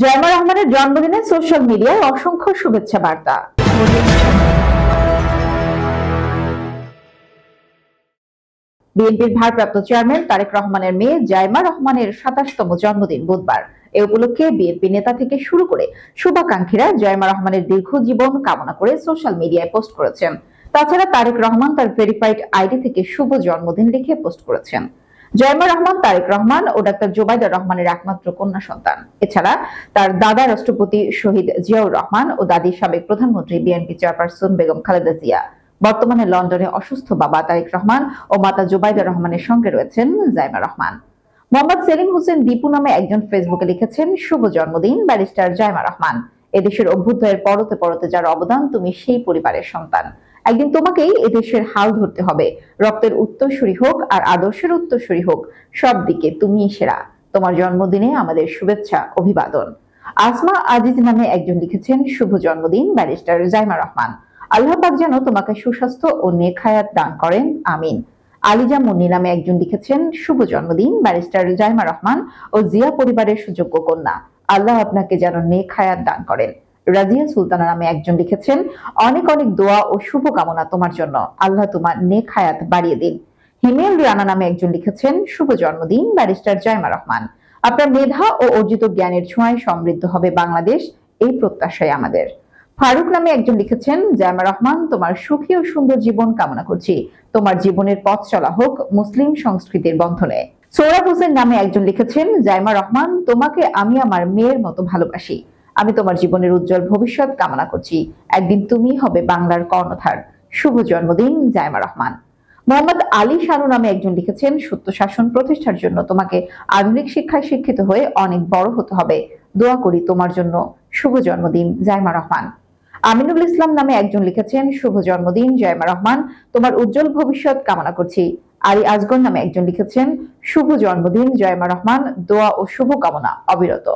জয়মা রহমানের জন্মদিনে সোশ্যাল মিডিয়ায় অসংখ্য শুভেচ্ছা বার্তা বিএনপির ভারপ্রাপ্ত চেয়ারম্যান তারেক রহমানের মেয়ে জায়মা রহমানের সাতাশতম জন্মদিন বুধবার এ উপলক্ষে বিএনপি নেতা থেকে শুরু করে শুভাকাঙ্ক্ষীরা জয়মা রহমানের দীর্ঘ জীবন কামনা করে সোশ্যাল মিডিয়ায় পোস্ট করেছেন তাছাড়া তারেক রহমান তার ভেরিফাইড আইডি থেকে শুভ জন্মদিন লিখে পোস্ট করেছেন জয়মা রহমান তারেক রহমান ও ডাক্তার জোবাইদা রহমানের একমাত্র কন্যা সন্তান এছাড়া তার দাদা রাষ্ট্রপতি শহীদ জিয়াউর রহমান ও দাদির সাবেক প্রধানমন্ত্রী বিএনপি চেয়ারপারসন বেগম খালেদা জিয়া বর্তমানে লন্ডনে অসুস্থ বাবা তারেক রহমান ও মাতা জোবাইদা রহমানের সঙ্গে রয়েছেন জাইমা রহমান মোহাম্মদ সেলিম হোসেন দীপু নামে একজন ফেসবুকে লিখেছেন শুভ জন্মদিন ব্যারিস্টার জাইমা রহমান এদেশের অভ্যুদয়ের পরতে পরতে যার অবদান তুমি সেই পরিবারের সন্তান একদিন তোমাকেই এদেশের হাল ধরতে হবে রক্তের উত্তরসূরি হোক আর আদর্শের উত্তরসূরি হোক সব দিকে তুমি সেরা তোমার জন্মদিনে আমাদের শুভেচ্ছা অভিবাদন আসমা আজিজ নামে একজন লিখেছেন শুভ জন্মদিন ব্যারিস্টার জাইমা রহমান আল্লাহ পাক যেন তোমাকে সুস্বাস্থ্য ও নেখায়াত দান করেন আমিন আলিজা মুন্নি নামে একজন লিখেছেন শুভ জন্মদিন ব্যারিস্টার জাইমা রহমান ও জিয়া পরিবারের সুযোগ্য কন্যা আল্লাহ আপনাকে যেন নেখায়াত দান করেন রাজিয়া সুলতানা নামে একজন লিখেছেন অনেক অনেক দোয়া ও শুভকামনা তোমার জন্য আল্লাহ তোমার নেক হায়াত বাড়িয়ে দিন হিমেল রানা নামে একজন লিখেছেন শুভ জন্মদিন ব্যারিস্টার জয়মা রহমান আপনার মেধা ও অর্জিত জ্ঞানের ছোঁয়ায় সমৃদ্ধ হবে বাংলাদেশ এই প্রত্যাশাই আমাদের ফারুক নামে একজন লিখেছেন জয়মা রহমান তোমার সুখী ও সুন্দর জীবন কামনা করছি তোমার জীবনের পথ চলা হোক মুসলিম সংস্কৃতির বন্ধনে সৌরভ হোসেন নামে একজন লিখেছেন জয়মা রহমান তোমাকে আমি আমার মেয়ের মতো ভালোবাসি আমি তোমার জীবনের উজ্জ্বল ভবিষ্যৎ কামনা করছি একদিন তুমি হবে বাংলার কর্ণধার শুভ জন্মদিন জায়মা রহমান মোহাম্মদ আলী শানু নামে একজন লিখেছেন সত্য শাসন প্রতিষ্ঠার জন্য তোমাকে আধুনিক শিক্ষায় শিক্ষিত হয়ে অনেক বড় হতে হবে দোয়া করি তোমার জন্য শুভ জন্মদিন জায়মা রহমান আমিনুল ইসলাম নামে একজন লিখেছেন শুভ জন্মদিন জয়মা রহমান তোমার উজ্জ্বল ভবিষ্যৎ কামনা করছি আলী আজগর নামে একজন লিখেছেন শুভ জন্মদিন জয়মা রহমান দোয়া ও শুভকামনা অবিরত